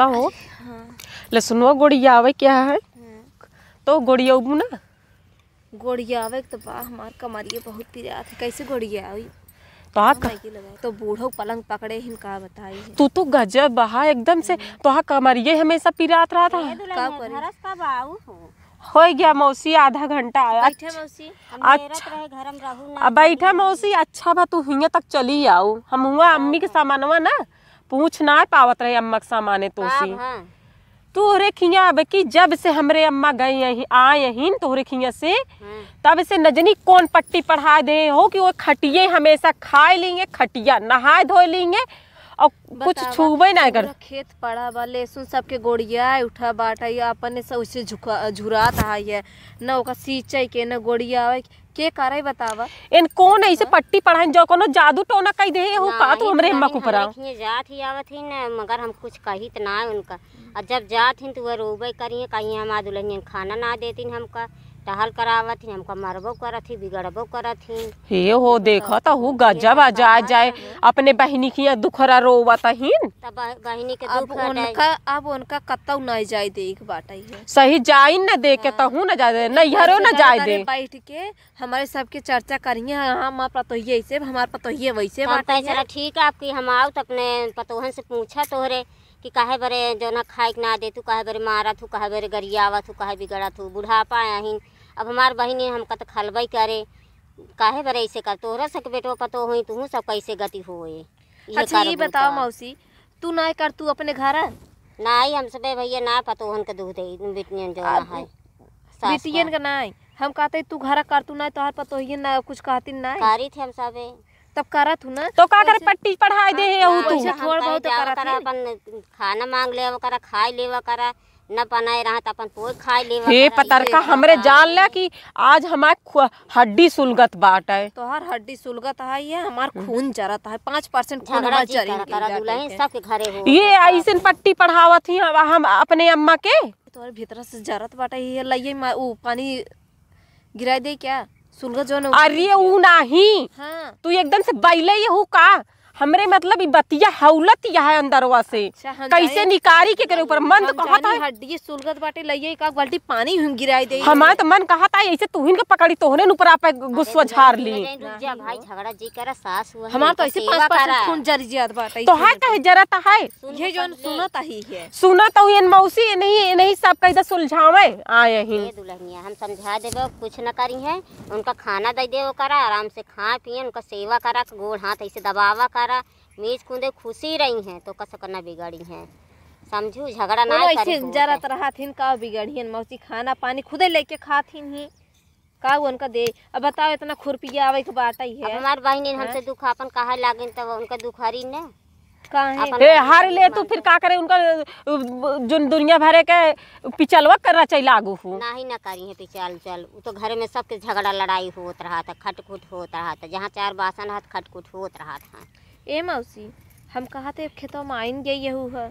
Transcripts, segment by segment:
कहो गोड़िया आवे क्या है तो गोड़िया ना आवे तो बा हमार कमरिए बहुत पिरात है कैसे गोड़िया आई तो, तो बूढ़ो पलंग पकड़े हिन का बताई तू तो गजब बहा एकदम से हम्म। तोहा कमरिए हमेशा पिरात रहा था हो गया मौसी आधा घंटा आया अच्छा, अच्छा। बैठे मौसी अच्छा बा तू हिया तक चली आओ हम हुआ हाँ अम्मी के तो। सामानवा ना पूछ ना पावत रहे अम्मा के सामाने तोसी हाँ। तोहरे खिया अब की जब से हमरे अम्मा गए यही आए यहीं तोहरे खिया से हाँ। तब से नजनी कौन पट्टी पढ़ा दे हो कि वो खटिए हमेशा खाए लेंगे खटिया नहाए धो लेंगे और कुछ छूबे ना कर खेत पड़ा बा लहसुन सबके गोड़िया उठा बाटा अपन से उसे झुका झुरात आई है न ओका सींचे के न गोड़िया के करे बतावा इन कौन है ऐसे हाँ। पट्टी पढ़ाई जो कोनो जादू टोना कह दे हो का तो हमरे अम्मा को परा जात ही आवत ही ना मगर हम कुछ कहित ना उनका और जब जात ही तो वो रोबे करिए कहीं हम दुल्हनियन खाना ना देती हमका टहल करावत ही हमको मरबो कर थी बिगड़बो कर थी हे हो देखो तो हु गजब आ जाए जाए अपने बहनी की यहाँ दुखरा रोवत हीन बहनी के अब उनका अब उनका कतौ न जाए दे एक बात सही जाई न दे के तहु न जाए न इहरो न जाए दे हाँ। बैठ के हमारे सबके चर्चा करिए हाँ, हाँ, हम पतोहिए ऐसे हमार पतोहिए वैसे बात है ठीक है आपकी हम आओ तो अपने पतोहन से पूछा तोहरे कि कहे बरे जो ना खाए ना दे तू कहे बरे मारा तू कहे बरे गरियावा तू कहे बिगड़ा तू बुढ़ापा आहिन अब हमार बहन हम कत खलबई करे काहे बर ऐसे कर तोहरा सक बेटो पतो हुई तुहू सब कैसे गति होए अच्छा ये बताओ मौसी तू ना कर तू अपने घर ना ही हम सब भैया ना पतो हन के दूध दे बिटियन जो है बिटियन का ना हम कहते तू घर कर तू ना तोहर पतो ही ना कुछ कहती ना कारी थे हम सब तब करत हूँ ना तो का कर पट्टी पढ़ाई दे है हाँ, तू थोड़ा बहुत करत अपन खाना मांग ले करा खाई लेवा करा न बनाए रहा तो अपन पोई खाए ले हे पतरका हमरे जान ला कि आज हमारे हड्डी सुलगत बाट है तोहर हड्डी सुलगत है ये हमार खून जरत है पाँच परसेंट सबके घरे ये ऐसे पट्टी पढ़ावत ही हम अपने अम्मा के तोहर भीतर से जरत बाटे ये लाइए ऊ पानी गिरा दे क्या सुलगत जो अरे ऊ नहीं हाँ। तू एकदम से बैले हूँ का हमरे मतलब बतिया हौलत है अंदरवा से अच्छा, कैसे निकारी के ऊपर मन तो कहता है हड्डी सुलगत बाटे लइए एक बाल्टी पानी हम गिराई दे हमारा तो मन कहा था ऐसे तू हिन के पकड़ी तोहरे ऊपर आप गुस्सा झार ली भाई झगड़ा जी करा सास हुआ हमारा तो ऐसे पास पास खून जरी जियत बाटे तो है कहे जरत है ये जो सुनत ही है सुनत हूं इन मौसी नहीं नहीं सब कैसे सुलझावे आए ही दुल्हनिया हम समझा देबो कुछ न करी है उनका खाना दे दे करा आराम से खा पिए उनका सेवा करा गोड़ हाथ ऐसे दबावा करा हमारा मीज कूदे खुशी रही हैं तो कस करना बिगड़ी हैं समझू झगड़ा ना ऐसे जरा तरह थीन का बिगड़ी हैं मौसी खाना पानी खुदे लेके खाथिन ही का उनका दे अब बताओ इतना खुरपिया आवे के बाटा ही है हमार बहन हमसे हाँ। दुख अपन कहा लागिन तब उनका दुखरी ने ए, हार ले तो फिर का करे उनका जो दुनिया भरे के पिचलवा करना चाहिए लागू हो ना ही ना करी है पिचल चल तो घर में सबके झगड़ा लड़ाई होत रहा था खटखुट होत रहा था जहाँ चार बासन हाथ खटखुट होत रहा हाँ। था ए मौसी हम कहा थे खेतों में आइन गई यहू है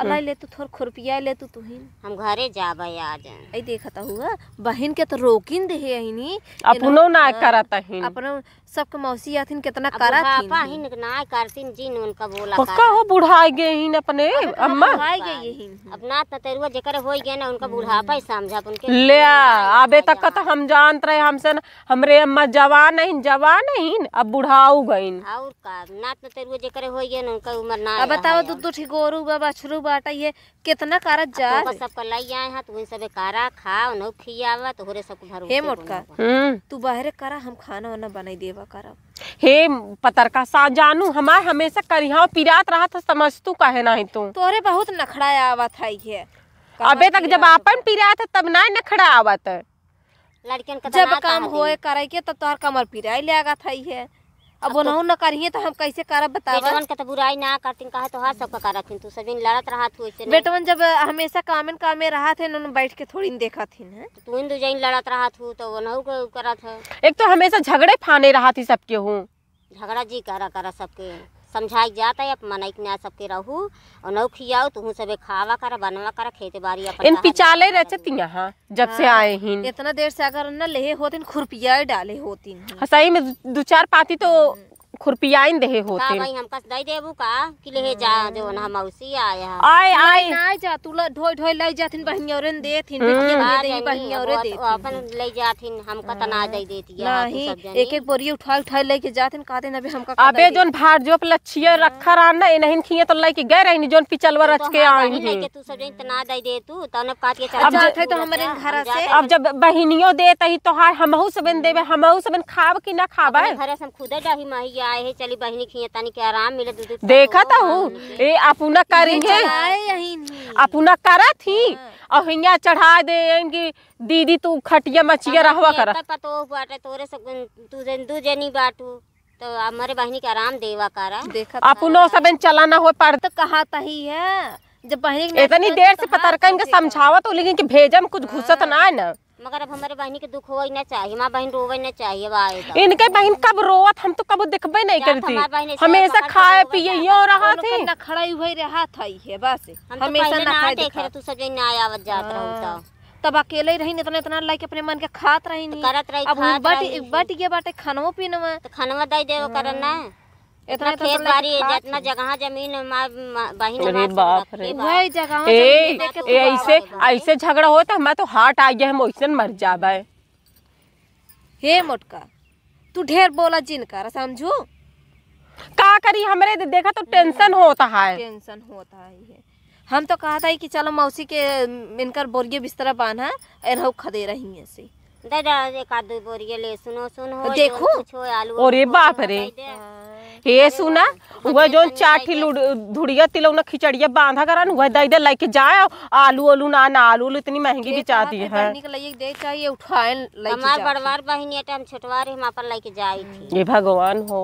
अलाई ले तू तो थोर खुरपिया ले तू तो तुहिन हम घरे जाबे आज आई देखत हुआ बहन के तो रोकिन दे हइनी अपनो ना करत हइन अपनो के मौसी आथिन कितना करत पापा पाहिन ना करतिन जिन उनका बोला पक्का हो बुढ़ा गए हइन अपने अम्मा बुढ़ा गए हइन अपना ततरुआ जेकर हो गए ना उनका बुढ़ापा ही समझा के ले आबे तक त तो हम जानत रहे हमसे हमरे अम्मा जवान हइन जवान हइन अब बुढ़ाऊ गइन और का ना ततरुआ जेकर हो गए ना उनका उम्र ना अब बताओ दुदु दू ठीक गोरू बा बछरू बाटा ये कितना कारा तो जा सबका लई आए हां तो सबे कारा खाओ नौ खियावा तो होरे सबको भरो हे मोटका हम्म। तू बाहर करा हम खाना वाना बनाई देवा करा हे पतरका सा जानू हमार हमेशा करिहा पिरात रहा था समझ तू काहे नाही तू तोरे बहुत नखड़ा आवा था ये अबे तक जब आपन पिरात था तब ना नखड़ा आवा था लड़कियन का तो जब काम होए करे के तब तोहर कमर पिराई ले आगा था ये अब बनाओ तो न करिए तो हम कैसे करब बताओ बेटवन का तो बुराई ना करती कहा तो हाँ सबका करथिन तू सब लड़त रहा तू ऐसे बेटवन जब हमेशा कामन कामे रहा थे उन्होंने बैठ के थोड़ी देखा थी ना तू इन दो जैन लड़त रहा थू तो वनऊ करत है एक तो हमेशा झगड़े फाने रहा थी सबके हूँ झगड़ा जी करा करा सबके समझाई जाता है मनाई के सबके रहू और नौ खियाओ तुहू सबे खावा कर बनवा कर खेती बाड़ी इन पिचाले चती यहाँ जब से हाँ, आए ही इतना देर से अगर न ले होते खुरपिया डाले होती हाँ, सही में दो चार पाती तो हम्म। खुरपियाइन दे होते भाई हम कस दई देबू का कि ले जा जो ना मौसी आया आए आए ना जा तू ल ढोई ढोय ले जाथिन बहिनियरन देथिन हम्म। देखिए दे बहिनियरे दे अपन ले जाथिन हम तना दे देती नहीं एक एक बोरी उठा उठा लेके जाथिन का काते नबे हमका अबे जोन भार जोप लछिए हाँ। रखा रहा ना इनहिन खिए तो लेके गए रहनी जोन पिचलवा तो रच के आई नहीं लेके तू सब जन तना दे दे तू तने काट के चल अब जाथे तो हमरे घर से अब जब बहिनियो देतही तो हाय हमहू सबन देबे हम्म। हमहू सबन खाब कि ना है घर से हम खुदे जाही माहिया आए है चली बहनी खिया तानी के आराम मिले दूध देखा था तो तो हूँ ए अपुना है अपुना करा थी हाँ। और हिंगा चढ़ा दे इनकी दीदी तू खटिया मछिया रहवा करा तो बाटे तोरे सब तू जन दू जनी बाटू तो हमारे बहनी के आराम देवा करा देखा अपुनो तो सबन चलाना हो पर तो कहा तही है जब बहनी इतनी देर से पता रखा इनका समझावा तो लेकिन कि भेजम कुछ घुसत हाँ। ना है ना मगर अब हमारे बहनी के दुख होवे ना चाहिए माँ बहन रोवे ना चाहिए अब इनके बहन कब रोवत हम तो कब दिखबे नहीं करती हमेशा खाए पिए यो रहा थे ना खड़ा हुई रहा था ये बस तो हमेशा ना खाए देखे तू सब ना आवत जात रहो हाँ। तो तब अकेले रही इतना इतना लाइक अपने मन के खात रही तो करत रही अब बट बट ये बाटे खानो पीनो तो खानवा दई देव करना इतना खेत बाड़ी जितना जगह जमीन बहिन तो बाप रे ए ऐसे ऐसे झगड़ा होता तो हमारा तो हार्ट आ गया हम वैसे मर जाबा हे मोटका तू ढेर बोला जिन कर समझू का करी हमरे तो देखा तो टेंशन होता है टेंशन होता है हम तो कहा था कि चलो मौसी के इनकर बोरिए बिस्तरा बांधा एनहु खदे रही है से देखो और ये बाप रे हे सुना वह जो चाठी धुड़िया तिलौना खिचड़िया बांधा करा वह दई दे लेके जाए आलू आलू ना ना आलू आलू इतनी महंगी भी चाहती है दे चाहिए बड़वार बहनी छोटवार हम लेके जाई ये भगवान हो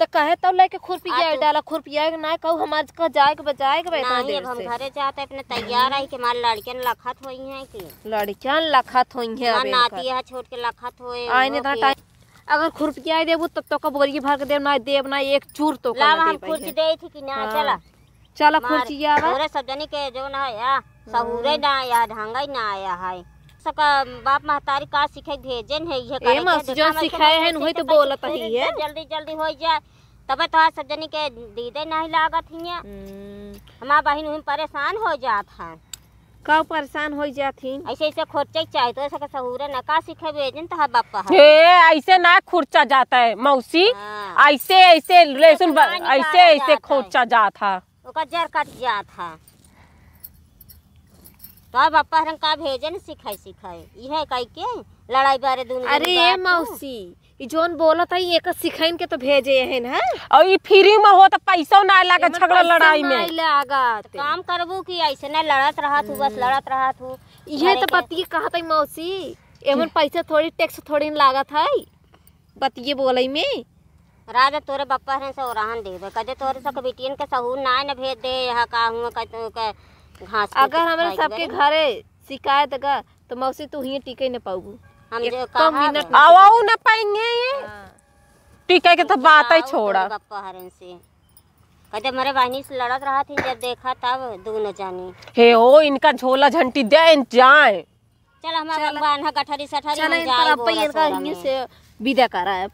तो कहे तब लेके खुरपिया डाला खुरपिया ना कहू हमार का जाए के बजाए के बैठा दे हम घरे जाते अपने तैयार है कि हमार लड़कियन लखत होई हैं कि लड़कियन लखत होई हैं अब नाती है छोट के लखत होए आईने दा टाइम अगर खुरपिया देबू तब तो का भर के देब ना देब ना एक चूर तो का दे पाई कुर्सी दे थी कि ना चला हाँ। चला कुर्सी आवा ओरे सब जनी के जो ना या सहूरे हाँ। ना या ढांगई ना आया है सका बाप महतारी का सीखे भेजन है ये करे मस जो सिखाए हैं वही तो बोलत ही है जल्दी जल्दी हो जाए तब तो सब जनी के दीदे नहीं लागत हिया हम्म। हमार बहन हम परेशान हो जात है कब परेशान हो जाती ऐसे ऐसे खुर्चा चाहे तो ऐसा सहूरा न का सीखे भेजन तो बापा हे ऐसे ना खुर्चा जाता है मौसी हाँ। ऐसे ऐसे लहसुन ऐसे ऐसे खुर्चा जाता ओका जर कट जाता का बापा हरंग का भेजे ना सिखाई सिखाई इहे कई के लड़ाई बारे दुनिया अरे ये मौसी ये जोन बोला था ये का सिखाइन के तो भेजे हैं ना और ये फ्री में हो तो पैसा ना लगा झगड़ा लड़ाई में नहीं लागत काम करबू की ऐसे ना लड़त रहा तू बस हम्म। लड़त रहा तू ये तो पति कहा था मौसी हम्म। एमन पैसा थोड़ी टैक्स थोड़ी लागत है पतिए बोलई में राजा तोरे बप्पा हैं से ओराहन दे दे कदे तोरे सब बेटियन के सहू ना ना भेज दे यहां का हुआ का अगर हमारे सबके घरे शिकायत का तो मौसी तू ही टीके न पाऊंगू हम जो तो आओ न पाएंगे ये हाँ। टीके के तो बात ही छोड़ा पहाड़न से बहनी से लड़त रहा थी जब देखा तब दू न जाने हे ओ इनका झोला झंटी दे इन जाए चल हमारा भगवान है गठरी सठरी जाए बोला से विदा करा है